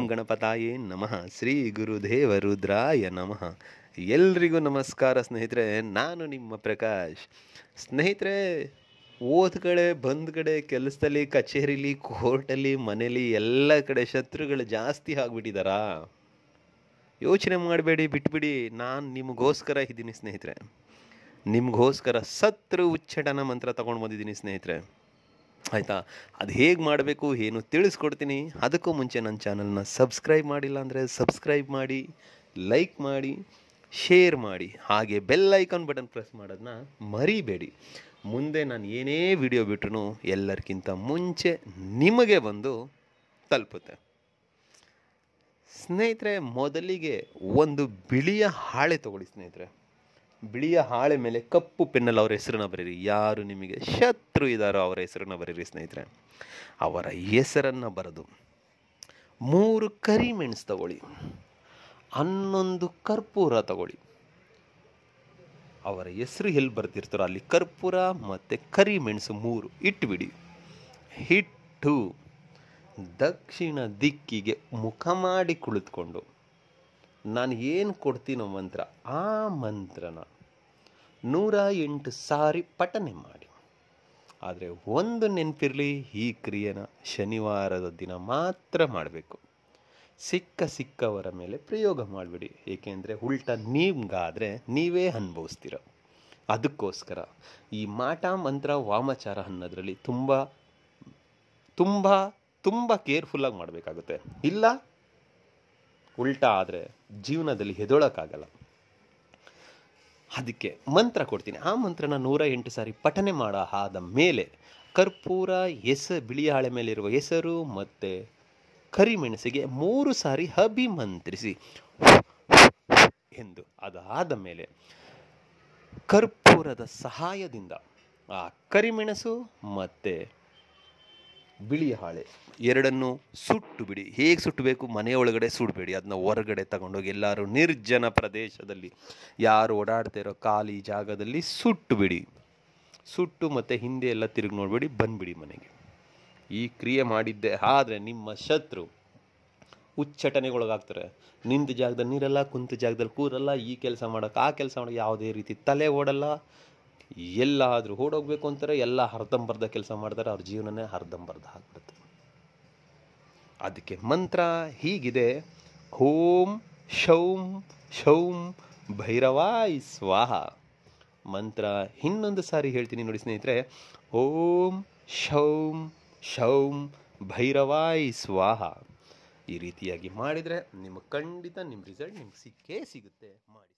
ಓಂ ಗಣಪತಾಯೇ ನಮಃ ಶ್ರೀ ಗುರುದೇವ ರುದ್ರಾಯ ನಮಃ ಎಲ್ರಿಗೂ ನಮಸ್ಕಾರ ಸ್ನೇಹಿತರೆ ನಾನು ನಿಮ್ಮ ಪ್ರಕಾಶ್ ಸ್ನೇಹಿತರೆ ಓದ್ ಕಡೆ ಬಂದ ಕಡೆ ಕೆಲಸದಲ್ಲಿ ಕಚೇರಿಲಿ ಕೋರ್ಟಲ್ಲಿ ಮನೇಲಿ ಎಲ್ಲ ಕಡೆ ಶತ್ರುಗಳು ಜಾಸ್ತಿ ಆಗಿಬಿಟ್ಟಿದ್ದಾರಾ ಯೋಚನೆ ಮಾಡಬೇಡಿ ಬಿಟ್ಬಿಡಿ ನಾನು ನಿಮಗೋಸ್ಕರ ಇದ್ದೀನಿ ಸ್ನೇಹಿತರೆ ನಿಮಗೋಸ್ಕರ ಸತ್ರು ಉಚ್ಚಟನ ಮಂತ್ರ ತೊಗೊಂಡು ಬಂದಿದ್ದೀನಿ ಸ್ನೇಹಿತರೆ ಆಯಿತಾ ಅದು ಹೇಗೆ ಮಾಡಬೇಕು ಏನು ತಿಳಿಸ್ಕೊಡ್ತೀನಿ ಅದಕ್ಕೂ ಮುಂಚೆ ನನ್ನ ಚಾನಲ್ನ ಸಬ್ಸ್ಕ್ರೈಬ್ ಮಾಡಿಲ್ಲ ಅಂದರೆ ಸಬ್ಸ್ಕ್ರೈಬ್ ಮಾಡಿ ಲೈಕ್ ಮಾಡಿ ಶೇರ್ ಮಾಡಿ ಹಾಗೆ ಬೆಲ್ ಐಕಾನ್ ಬಟನ್ ಪ್ರೆಸ್ ಮಾಡೋದನ್ನ ಮರಿಬೇಡಿ ಮುಂದೆ ನಾನು ಏನೇ ವಿಡಿಯೋ ಬಿಟ್ರೂ ಎಲ್ಲರಿಗಿಂತ ಮುಂಚೆ ನಿಮಗೆ ಬಂದು ತಲುಪುತ್ತೆ ಸ್ನೇಹಿತರೆ ಮೊದಲಿಗೆ ಒಂದು ಬಿಳಿಯ ಹಾಳೆ ತೊಗೊಳ್ಳಿ ಸ್ನೇಹಿತರೆ ಬಿಳಿಯ ಹಾಳೆ ಮೇಲೆ ಕಪ್ಪು ಪೆನ್ನಲ್ಲಿ ಅವರ ಹೆಸ್ರನ್ನ ಬರೀರಿ ಯಾರು ನಿಮಗೆ ಶತ್ರು ಇದ್ದಾರೋ ಅವರ ಹೆಸರನ್ನ ಬರೀರಿ ಸ್ನೇಹಿತರೆ ಅವರ ಹೆಸರನ್ನು ಬರೆದು ಮೂರು ಕರಿಮೆಣಸು ತಗೊಳ್ಳಿ ಹನ್ನೊಂದು ಕರ್ಪೂರ ತಗೊಳ್ಳಿ ಅವರ ಹೆಸರು ಎಲ್ಲಿ ಬರ್ತಿರ್ತಾರೋ ಅಲ್ಲಿ ಕರ್ಪೂರ ಮತ್ತು ಕರಿಮೆಣಸು ಮೂರು ಇಟ್ಟುಬಿಡಿ ಹಿಟ್ಟು ದಕ್ಷಿಣ ದಿಕ್ಕಿಗೆ ಮುಖ ಮಾಡಿ ಕುಳಿತುಕೊಂಡು ನಾನು ಏನು ಕೊಡ್ತೀನೋ ಮಂತ್ರ ಆ ಮಂತ್ರನ ನೂರ ಎಂಟು ಸಾರಿ ಪಠನೆ ಮಾಡಿ ಆದರೆ ಒಂದು ನೆನಪಿರಲಿ ಈ ಕ್ರಿಯೆನ ಶನಿವಾರದ ದಿನ ಮಾತ್ರ ಮಾಡಬೇಕು ಸಿಕ್ಕ ಸಿಕ್ಕವರ ಮೇಲೆ ಪ್ರಯೋಗ ಮಾಡಿಬಿಡಿ ಏಕೆಂದರೆ ಉಲ್ಟ ನಿಮ್ಗಾದರೆ ನೀವೇ ಅನುಭವಿಸ್ತೀರ ಅದಕ್ಕೋಸ್ಕರ ಈ ಮಾಟ ಮಂತ್ರ ವಾಮಚಾರ ಅನ್ನೋದ್ರಲ್ಲಿ ತುಂಬ ತುಂಬ ತುಂಬ ಕೇರ್ಫುಲ್ಲಾಗಿ ಮಾಡಬೇಕಾಗುತ್ತೆ ಇಲ್ಲ ಉಲ್ಟಾ ಆದರೆ ಜೀವನದಲ್ಲಿ ಹೆದೊಳಕ್ಕಾಗಲ್ಲ ಅದಕ್ಕೆ ಮಂತ್ರ ಕೊಡ್ತೀನಿ ಆ ಮಂತ್ರನ ನೂರ ಎಂಟು ಸಾರಿ ಪಠನೆ ಮಾಡೋ ಆದ ಮೇಲೆ ಕರ್ಪೂರ ಎಸ ಬಿಳಿ ಹಾಳೆ ಮೇಲಿರುವ ಹೆಸರು ಮತ್ತು ಕರಿಮೆಣಸಿಗೆ ಮೂರು ಸಾರಿ ಅಭಿಮಂತ್ರಿಸಿ ಎಂದು ಅದಾದ ಮೇಲೆ ಕರ್ಪೂರದ ಸಹಾಯದಿಂದ ಆ ಕರಿಮೆಣಸು ಮತ್ತು ಬಿಳಿ ಹಾಳೆ ಎರಡನ್ನು ಸುಟ್ಟು ಬಿಡಿ ಹೇಗೆ ಸುಟ್ಟಬೇಕು ಮನೆಯೊಳಗಡೆ ಸುಡಬೇಡಿ ಅದನ್ನ ಹೊರಗಡೆ ತಗೊಂಡೋಗಿ ಎಲ್ಲರೂ ನಿರ್ಜನ ಪ್ರದೇಶದಲ್ಲಿ ಯಾರು ಓಡಾಡ್ತಾ ಇರೋ ಖಾಲಿ ಜಾಗದಲ್ಲಿ ಸುಟ್ಟು ಬಿಡಿ ಸುಟ್ಟು ಮತ್ತು ಹಿಂದೆ ಎಲ್ಲ ತಿರುಗಿ ನೋಡಬೇಡಿ ಬಂದುಬಿಡಿ ಮನೆಗೆ ಈ ಕ್ರಿಯೆ ಮಾಡಿದ್ದೆ ಆದರೆ ನಿಮ್ಮ ಶತ್ರು ಉಚ್ಚಟನೆಗೊಳಗಾಗ್ತಾರೆ ನಿಂತ ಜಾಗದಲ್ಲಿ ನೀರಲ್ಲ ಕುಂತ ಜಾಗದಲ್ಲಿ ಕೂರಲ್ಲ ಈ ಕೆಲಸ ಮಾಡೋಕ್ಕೆ ಆ ಕೆಲಸ ಮಾಡೋಕ್ಕೆ ಯಾವುದೇ ರೀತಿ ತಲೆ ಓಡಲ್ಲ ಎಲ್ಲಾದರೂ ಓಡೋಗ್ಬೇಕು ಅಂತಾರೆ ಎಲ್ಲ ಹರ್ಧಂಬರ್ಧ ಕೆಲಸ ಮಾಡ್ತಾರೆ ಅವ್ರ ಜೀವನನೇ ಹರ್ಧಂಬರ್ಧ ಆಗ್ಬಿಡುತ್ತೆ ಅದಕ್ಕೆ ಮಂತ್ರ ಹೀಗಿದೆ ಓಂ ಶೌಂ ಶೌಂ ಭೈರವಾಯ್ ಸ್ವಾಹ ಮಂತ್ರ ಇನ್ನೊಂದು ಸಾರಿ ಹೇಳ್ತೀನಿ ನೋಡಿ ಸ್ನೇಹಿತರೆ ಓಂ ಶೌಂ ಶೌಂ ಭೈರವಾಯ್ ಸ್ವಾಹ ಈ ರೀತಿಯಾಗಿ ಮಾಡಿದರೆ ನಿಮಗೆ ಖಂಡಿತ ನಿಮ್ಮ ರಿಸಲ್ಟ್ ನಿಮ್ಗೆ ಸಿಕ್ಕೇ ಸಿಗುತ್ತೆ ಮಾಡಿ